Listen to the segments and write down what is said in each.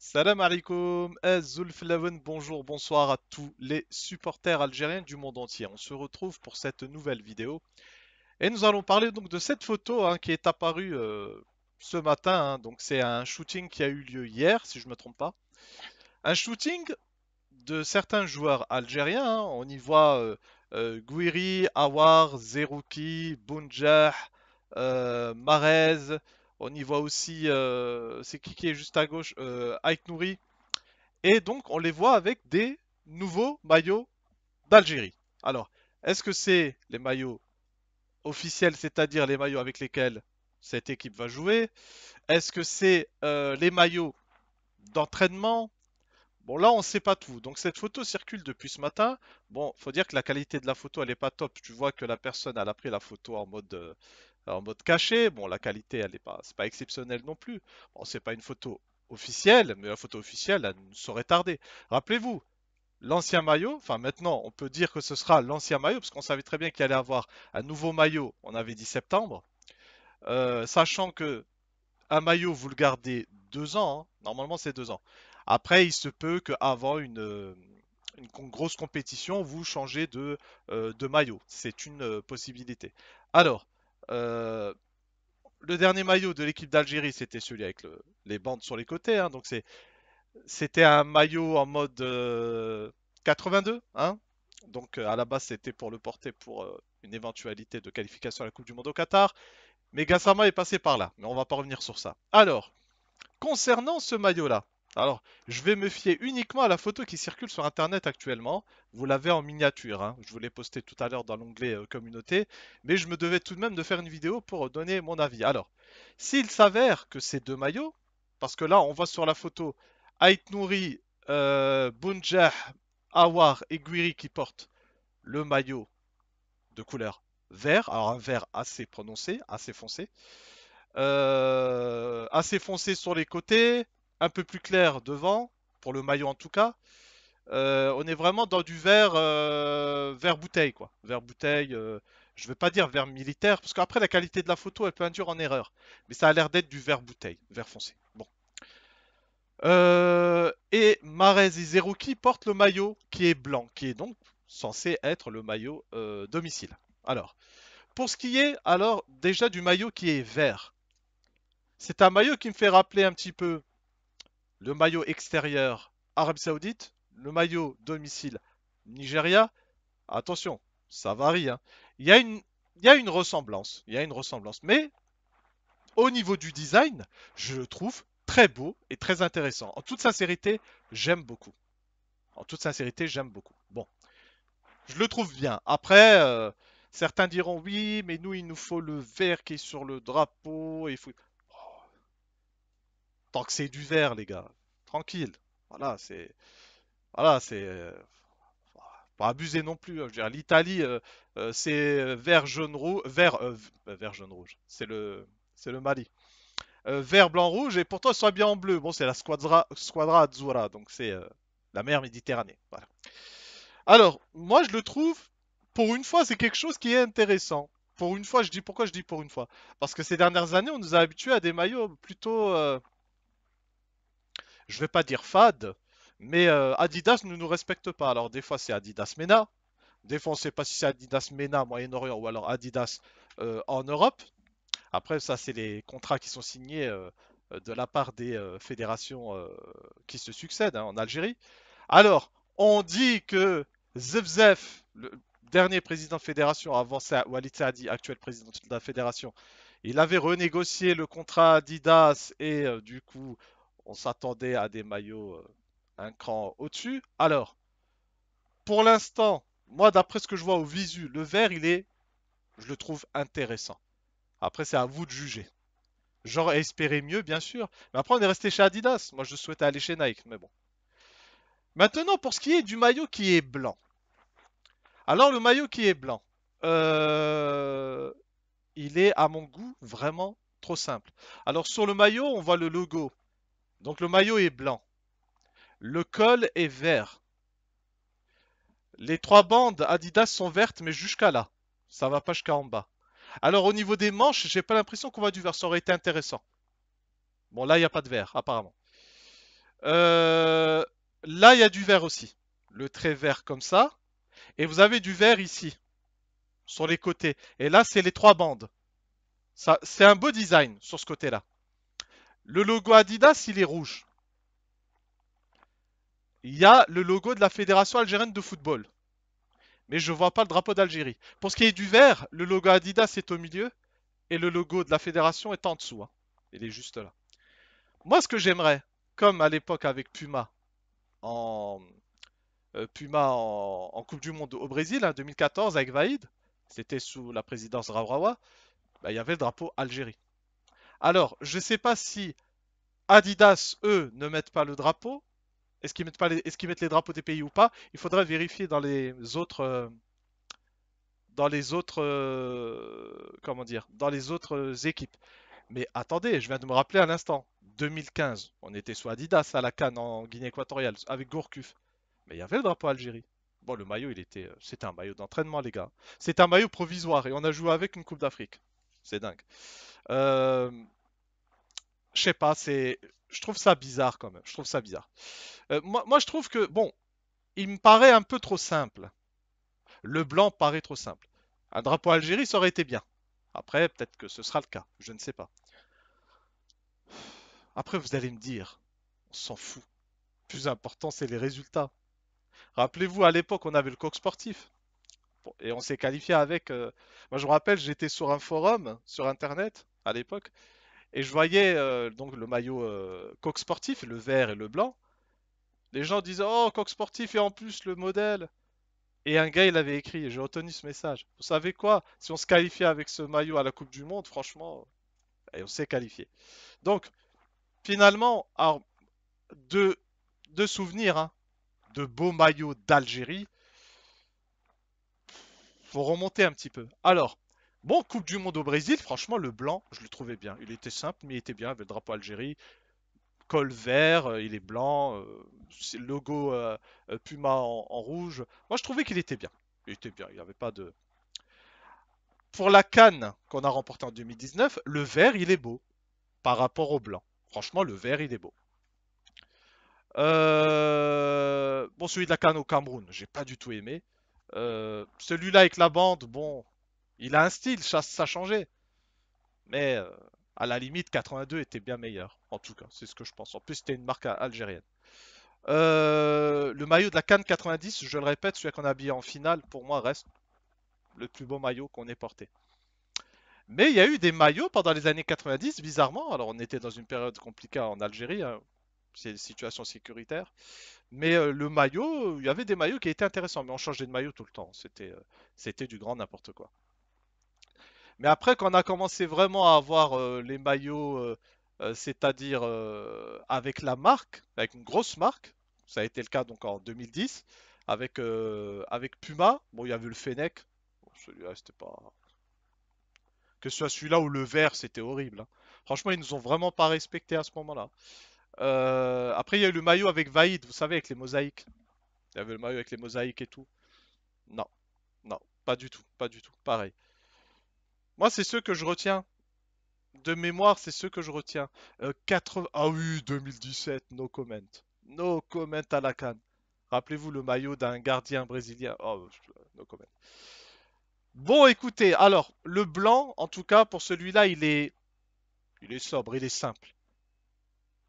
Salam alaikum, eh, Leven, bonjour, bonsoir à tous les supporters algériens du monde entier. On se retrouve pour cette nouvelle vidéo. Et nous allons parler donc de cette photo hein, qui est apparue euh, ce matin. Hein. Donc c'est un shooting qui a eu lieu hier, si je ne me trompe pas. Un shooting de certains joueurs algériens. Hein. On y voit euh, euh, Guiri, Awar, Zerouki, Bounjah, Marez, on y voit aussi, euh, c'est qui qui est juste à gauche euh, Nouri. Et donc, on les voit avec des nouveaux maillots d'Algérie. Alors, est-ce que c'est les maillots officiels, c'est-à-dire les maillots avec lesquels cette équipe va jouer Est-ce que c'est euh, les maillots d'entraînement Bon, là, on ne sait pas tout. Donc, cette photo circule depuis ce matin. Bon, faut dire que la qualité de la photo, elle n'est pas top. Tu vois que la personne, elle a pris la photo en mode euh, en mode caché. Bon, la qualité, elle n'est pas, exceptionnelle non plus. Bon, c'est pas une photo officielle, mais la photo officielle, elle ne saurait tarder. Rappelez-vous, l'ancien maillot, enfin maintenant, on peut dire que ce sera l'ancien maillot, parce qu'on savait très bien qu'il allait avoir un nouveau maillot, on avait dit septembre. Euh, sachant que un maillot, vous le gardez deux ans, hein. normalement c'est deux ans. Après, il se peut qu'avant une, euh, une grosse compétition, vous changez de, euh, maillot. C'est une possibilité. Alors, euh, le dernier maillot de l'équipe d'Algérie, c'était celui avec les bandes sur les côtés. Hein, donc c'était un maillot en mode 82. Euh, hein. donc euh, à la base, c'était pour le porter pour une éventualité de qualification à la Coupe du Monde au Qatar. Mais Gassama est passé par là. Mais on va pas revenir sur ça. Alors, concernant ce maillot-là, alors, je vais me fier uniquement à la photo qui circule sur Internet actuellement. Vous l'avez en miniature, hein. je vous l'ai posté tout à l'heure dans l'onglet euh, communauté, mais je me devais tout de même de faire une vidéo pour euh, donner mon avis. Alors, s'il s'avère que ces deux maillots, parce que là on voit sur la photo Ait Nouri, euh, Bunjah, Awar et Guiri qui portent le maillot de couleur vert, alors un vert assez prononcé, assez foncé, euh, assez foncé sur les côtés, un peu plus clair devant, pour le maillot en tout cas. Euh, on est vraiment dans du vert, euh, vert bouteille, quoi. Vert bouteille, euh, je ne vais pas dire vert militaire, parce qu'après la qualité de la photo, elle peut induire en erreur. Mais ça a l'air d'être du vert bouteille, vert foncé. Bon. et Marez Izeruki porte le maillot qui est blanc, qui est donc censé être le maillot domicile. Alors, pour ce qui est alors déjà du maillot qui est vert, c'est un maillot qui me fait rappeler un petit peu le maillot extérieur Arabie Saoudite, le maillot domicile Nigeria. Attention, ça varie. Hein. Il, y a une, ressemblance. Il y a une ressemblance. Mais au niveau du design, je le trouve très beau et très intéressant. En toute sincérité, j'aime beaucoup. En toute sincérité, j'aime beaucoup. Bon, je le trouve bien. Après, euh, certains diront oui, mais nous, il nous faut le vert qui est sur le drapeau que c'est du vert, les gars. Tranquille. Voilà, c'est. Voilà, c'est. Euh, pas abusé non plus. Hein. Je veux dire, l'Italie, euh, euh, c'est vert, jaune, rouge. Vert, vert, jaune, rouge. C'est le, c'est le Mali. vert, blanc, rouge. Et pourtant, soit bien en bleu. Bon, c'est la Squadra, squadra Azzurra. Donc, c'est la mer Méditerranée. Voilà. Alors, moi, je le trouve, pour une fois, c'est quelque chose qui est intéressant pour une fois, je dis pourquoi je dis pour une fois Parce que ces dernières années, on nous a habitués à des maillots plutôt je ne vais pas dire fade, mais euh, Adidas ne nous respecte pas. Alors des fois c'est Adidas MENA, des fois on ne sait pas si c'est Adidas MENA Moyen-Orient ou alors Adidas euh, en Europe. Après ça c'est les contrats qui sont signés euh, de la part des fédérations qui se succèdent hein, en Algérie. Alors on dit que Zevzef, le dernier président de fédération avant Walid Saadi, actuel président de la fédération, il avait renégocié le contrat Adidas et du coup on s'attendait à des maillots euh, un cran au-dessus. Alors, pour l'instant, moi, d'après ce que je vois au visu, le vert, il est, je le trouve intéressant. Après, c'est à vous de juger. J'aurais espéré mieux, bien sûr. Mais après, on est resté chez Adidas. Moi, je souhaitais aller chez Nike, mais bon. Maintenant, pour ce qui est du maillot qui est blanc. Alors, le maillot qui est blanc, euh, il est, à mon goût, vraiment trop simple. Alors, sur le maillot, on voit le logo donc le maillot est blanc. Le col est vert. Les trois bandes Adidas sont vertes, mais jusqu'à là. Ça va pas jusqu'à en bas. Alors au niveau des manches, j'ai pas l'impression qu'on va du vert. Ça aurait été intéressant. Bon, là, il n'y a pas de vert, apparemment. Euh, là, il y a du vert aussi. Le trait vert comme ça. Et vous avez du vert ici, sur les côtés. Et là, c'est les trois bandes. C'est un beau design sur ce côté-là. Le logo Adidas, il est rouge. Il y a le logo de la Fédération algérienne de football. Mais je ne vois pas le drapeau d'Algérie. Pour ce qui est du vert, le logo Adidas est au milieu et le logo de la fédération est en dessous. Hein. Il est juste là. Moi, ce que j'aimerais, comme à l'époque avec Puma en euh, Puma en... Coupe du Monde au Brésil, en hein, 2014 avec Vaïd, c'était sous la présidence Rawrawa, bah, il y avait le drapeau Algérie. Alors, je ne sais pas si Adidas, eux, ne mettent pas le drapeau. Est-ce qu'ils mettent, les... drapeaux des pays ou pas Il faudrait vérifier dans les autres... Euh, dans les autres... Euh, comment dire Dans les autres euh, équipes. Mais attendez, je viens de me rappeler à l'instant. 2015, on était sous Adidas à la Cannes en Guinée équatoriale avec Gourcuff. Mais il y avait le drapeau Algérie. Bon, le maillot, il était, c'était un maillot d'entraînement, les gars. C'était un maillot provisoire et on a joué avec une Coupe d'Afrique. C'est dingue. Euh, je sais pas, c'est. Je trouve ça bizarre quand même. Je trouve ça bizarre. Euh, moi, je trouve que, bon, il me paraît un peu trop simple. Le blanc paraît trop simple. Un drapeau Algérie, ça aurait été bien. Après, peut-être que ce sera le cas. Je ne sais pas. Après, vous allez me dire, on s'en fout. plus important, c'est les résultats. Rappelez-vous, à l'époque, on avait le coq sportif et on s'est qualifié avec. Euh, moi, je me rappelle, j'étais sur un forum sur Internet à l'époque, et je voyais euh, donc le maillot euh, coq sportif, le vert et le blanc. Les gens disaient Oh, coq sportif et en plus le modèle. Et un gars, il avait écrit, et j'ai retenu ce message. Vous savez quoi Si on se qualifiait avec ce maillot à la Coupe du Monde, franchement, et on s'est qualifié. Donc, finalement, alors, deux, deux souvenirs hein, de beaux maillots d'Algérie faut remonter un petit peu. Alors, bon, Coupe du Monde au Brésil, franchement, le blanc, je le trouvais bien. Il était simple, mais il était bien, avec le drapeau Algérie. Col vert, euh, il est blanc, euh, C'est logo euh, Puma en, rouge. Moi, je trouvais qu'il était bien. Il était bien, il n'y avait pas de... Pour la canne qu'on a remportée en 2019, le vert, il est beau par rapport au blanc. Franchement, le vert, il est beau. Bon, celui de la canne au Cameroun, j'ai pas du tout aimé. Euh, celui-là avec la bande, bon, il a un style, ça, a changé. Mais euh, à la limite, 82 était bien meilleur. En tout cas, c'est ce que je pense. En plus, c'était une marque algérienne. Euh, le maillot de la Cannes 90, je le répète, celui qu'on a habillé en finale, pour moi, reste le plus beau maillot qu'on ait porté. Mais il y a eu des maillots pendant les années 90, bizarrement. Alors, on était dans une période compliquée en Algérie. Hein c'est une situation sécuritaire. Mais euh, le maillot, il y avait des maillots qui étaient intéressants, mais on changeait de maillot tout le temps. C'était, euh, c'était du grand n'importe quoi. Mais après, quand on a commencé vraiment à avoir euh, les maillots, c'est-à-dire avec la marque, avec une grosse marque, ça a été le cas donc en 2010, avec, avec Puma, bon, il y avait le Fennec, celui-là, c'était pas. Que ce soit celui-là ou le vert, c'était horrible. Hein. Franchement, ils nous ont vraiment pas respecté à ce moment-là. Euh, après, il y a eu le maillot avec Vaïd, vous savez, avec les mosaïques. Il y avait le maillot avec les mosaïques et tout. Non, non, pas du tout, pas du tout, pareil. Moi, c'est ceux que je retiens. De mémoire, c'est ceux que je retiens. Euh, Ah oui, 2017, no comment. No comment à la canne. Rappelez-vous le maillot d'un gardien brésilien. Oh, no comment. Bon, écoutez, alors, le blanc, en tout cas, pour celui-là, il est... Il est sobre, il est simple.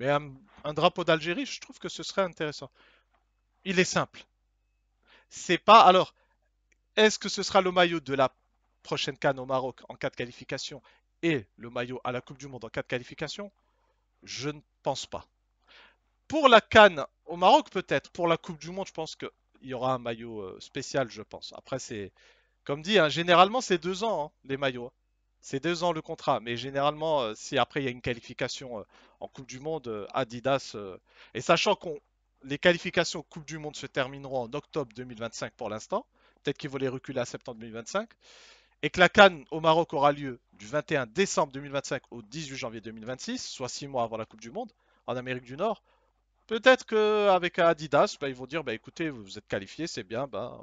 Mais un, drapeau d'Algérie, je trouve que ce serait intéressant. Il est simple. C'est pas. Alors, est-ce que ce sera le maillot de la prochaine canne au Maroc en cas de qualification et le maillot à la Coupe du Monde en cas de qualification Je ne pense pas. Pour la canne au Maroc, peut-être. Pour la Coupe du Monde, je pense qu'il y aura un maillot euh, spécial, je pense. Après, c'est. Comme dit, hein, généralement, c'est deux ans, hein, les maillots. Hein. C'est deux ans le contrat, mais généralement, euh, si après il y a une qualification euh, en Coupe du Monde, euh, Adidas, et sachant que les qualifications Coupe du Monde se termineront en octobre 2025 pour l'instant, peut-être qu'ils vont les reculer à septembre 2025, et que la Cannes au Maroc aura lieu du 21 décembre 2025 au 18 janvier 2026, soit six mois avant la Coupe du Monde, en Amérique du Nord, peut-être qu'avec Adidas, bah, ils vont dire, bah, écoutez, vous êtes qualifié, c'est bien, ben,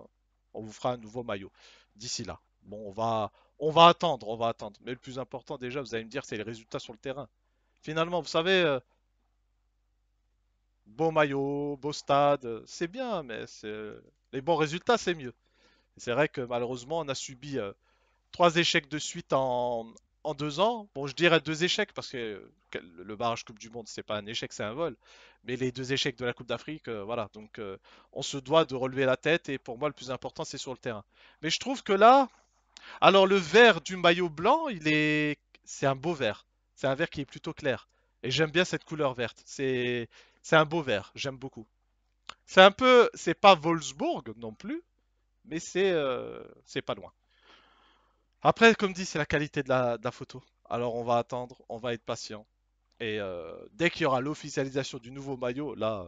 on vous fera un nouveau maillot d'ici là. Bon, on va, on va attendre, on va attendre. Mais le plus important déjà, vous allez me dire, c'est les résultats sur le terrain. Finalement, vous savez, euh, beau maillot, beau stade, euh, c'est bien, mais euh, les bons résultats, c'est mieux. C'est vrai que malheureusement, on a subi trois échecs de suite en, deux ans. Bon, je dirais deux échecs parce que le barrage Coupe du Monde, c'est pas un échec, c'est un vol. Mais les deux échecs de la Coupe d'Afrique, voilà. Donc, on se doit de relever la tête et pour moi, le plus important, c'est sur le terrain. Mais je trouve que là, alors le vert du maillot blanc, il est, c'est un beau vert. C'est un vert qui est plutôt clair. Et j'aime bien cette couleur verte. C'est, c'est un beau vert. J'aime beaucoup. C'est un peu, c'est pas Wolfsburg non plus, mais c'est, euh, c'est pas loin. Après, comme dit, c'est la qualité de la, photo. Alors on va attendre, on va être patient. Et euh, dès qu'il y aura l'officialisation du nouveau maillot, là,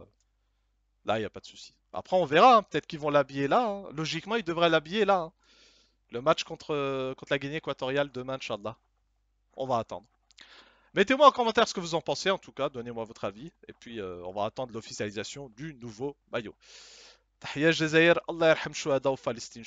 là, il n'y a pas de souci. Après, on verra. Hein. Peut-être qu'ils vont l'habiller là. Hein. Logiquement, ils devraient l'habiller là. Hein. Le match contre, euh, contre la Guinée équatoriale demain, Inch'Allah. On va attendre. Mettez-moi en commentaire ce que vous en pensez, en tout cas, donnez-moi votre avis. Et puis, euh, on va attendre l'officialisation du nouveau maillot. Allah ou Palestine